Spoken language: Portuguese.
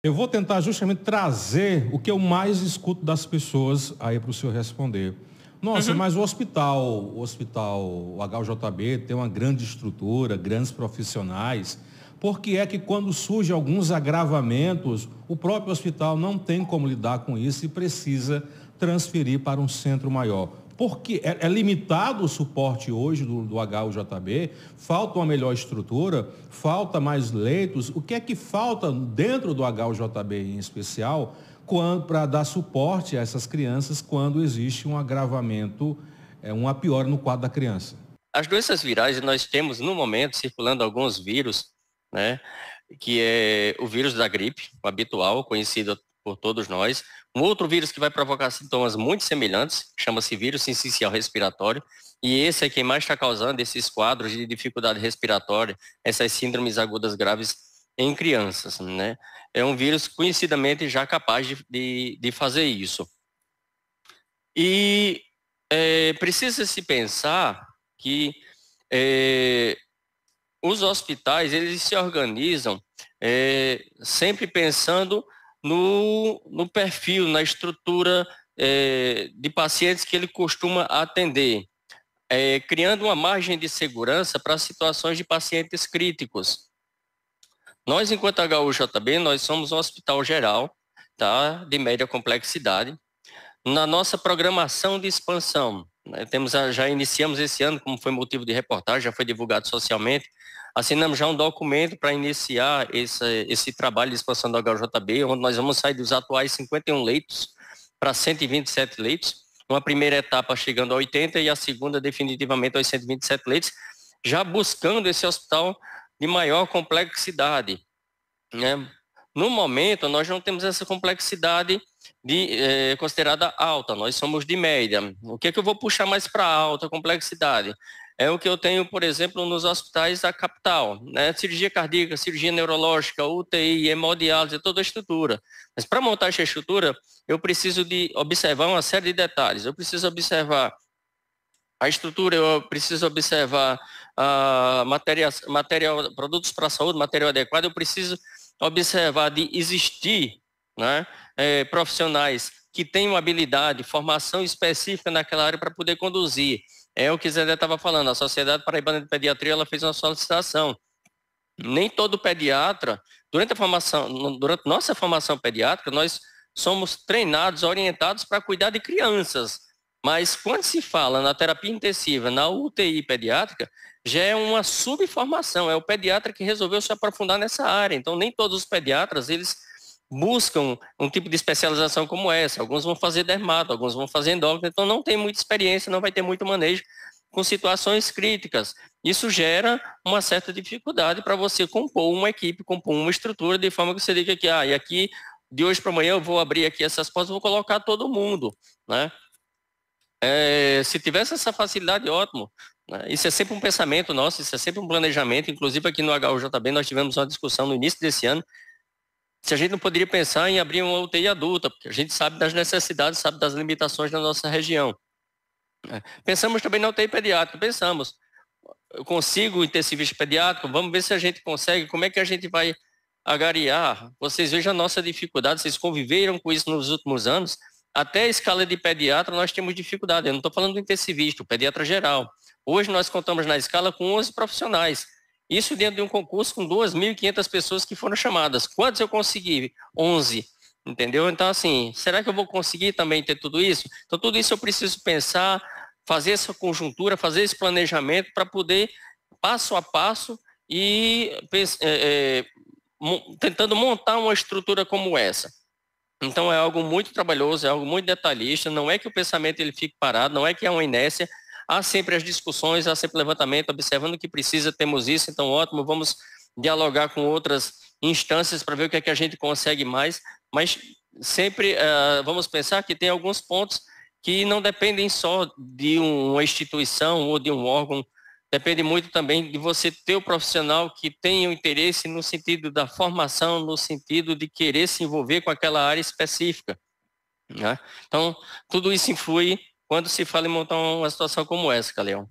Eu vou tentar justamente trazer o que eu mais escuto das pessoas aí para o senhor responder. Nossa, uhum. mas o hospital, o hospital o HJB tem uma grande estrutura, grandes profissionais. Por que é que quando surgem alguns agravamentos, o próprio hospital não tem como lidar com isso e precisa transferir para um centro maior? Porque é, é limitado o suporte hoje do, do HUJB, falta uma melhor estrutura, falta mais leitos. O que é que falta dentro do HUJB em especial para dar suporte a essas crianças quando existe um agravamento, é, uma piora no quadro da criança? As doenças virais, nós temos no momento circulando alguns vírus, né? que é o vírus da gripe, o habitual, conhecido por todos nós. Um outro vírus que vai provocar sintomas muito semelhantes, chama-se vírus sincicial respiratório, e esse é quem mais está causando esses quadros de dificuldade respiratória, essas síndromes agudas graves em crianças, né? É um vírus conhecidamente já capaz de, de, de fazer isso. E é, precisa se pensar que é, os hospitais eles se organizam é, sempre pensando no, no perfil, na estrutura é, de pacientes que ele costuma atender, é, criando uma margem de segurança para situações de pacientes críticos. Nós, enquanto HUJB, nós somos um hospital geral, tá, de média complexidade. Na nossa programação de expansão, né, temos, já iniciamos esse ano, como foi motivo de reportagem, já foi divulgado socialmente, assinamos já um documento para iniciar esse, esse trabalho de expansão do HJB, onde nós vamos sair dos atuais 51 leitos para 127 leitos, uma primeira etapa chegando a 80 e a segunda definitivamente aos 127 leitos, já buscando esse hospital de maior complexidade. Né? No momento, nós não temos essa complexidade de, é, considerada alta, nós somos de média. O que é que eu vou puxar mais para alta complexidade? É o que eu tenho, por exemplo, nos hospitais da capital, né? cirurgia cardíaca, cirurgia neurológica, UTI, hemodiálise, toda a estrutura. Mas para montar essa estrutura, eu preciso de observar uma série de detalhes. Eu preciso observar a estrutura, eu preciso observar a ah, matéria, material, produtos para a saúde, material adequado, eu preciso observar de existir né? É, profissionais que tenham habilidade, formação específica naquela área para poder conduzir. É o que Zé estava falando, a Sociedade Paraibana de Pediatria ela fez uma solicitação. Nem todo pediatra, durante a formação, durante nossa formação pediátrica, nós somos treinados, orientados para cuidar de crianças. Mas quando se fala na terapia intensiva, na UTI pediátrica, já é uma subformação, é o pediatra que resolveu se aprofundar nessa área. Então, nem todos os pediatras, eles buscam um tipo de especialização como essa. Alguns vão fazer dermato, alguns vão fazer endócrino, então não tem muita experiência, não vai ter muito manejo com situações críticas. Isso gera uma certa dificuldade para você compor uma equipe, compor uma estrutura, de forma que você diga que, ah, e aqui, de hoje para amanhã, eu vou abrir aqui essas portas, vou colocar todo mundo, né? É, se tivesse essa facilidade, ótimo. Né? Isso é sempre um pensamento nosso, isso é sempre um planejamento. Inclusive aqui no HUJB nós tivemos uma discussão no início desse ano se a gente não poderia pensar em abrir uma UTI adulta, porque a gente sabe das necessidades, sabe das limitações da nossa região. É, pensamos também na UTI pediátrica, pensamos, eu consigo intensivista pediátrico, vamos ver se a gente consegue, como é que a gente vai agariar. Vocês vejam a nossa dificuldade, vocês conviveram com isso nos últimos anos, até a escala de pediatra nós temos dificuldade, eu não estou falando do intensivista, o pediatra geral. Hoje nós contamos na escala com 11 profissionais, isso dentro de um concurso com 2.500 pessoas que foram chamadas. Quantos eu consegui? 11. Entendeu? Então, assim, será que eu vou conseguir também ter tudo isso? Então, tudo isso eu preciso pensar, fazer essa conjuntura, fazer esse planejamento para poder, passo a passo, e é, é, tentando montar uma estrutura como essa. Então, é algo muito trabalhoso, é algo muito detalhista. Não é que o pensamento ele fique parado, não é que é uma inércia, Há sempre as discussões, há sempre levantamento, observando que precisa, temos isso, então ótimo, vamos dialogar com outras instâncias para ver o que é que a gente consegue mais, mas sempre uh, vamos pensar que tem alguns pontos que não dependem só de uma instituição ou de um órgão, depende muito também de você ter o profissional que tenha o interesse no sentido da formação, no sentido de querer se envolver com aquela área específica. Né? Então, tudo isso influi quando se fala em montar uma situação como essa, Caleão?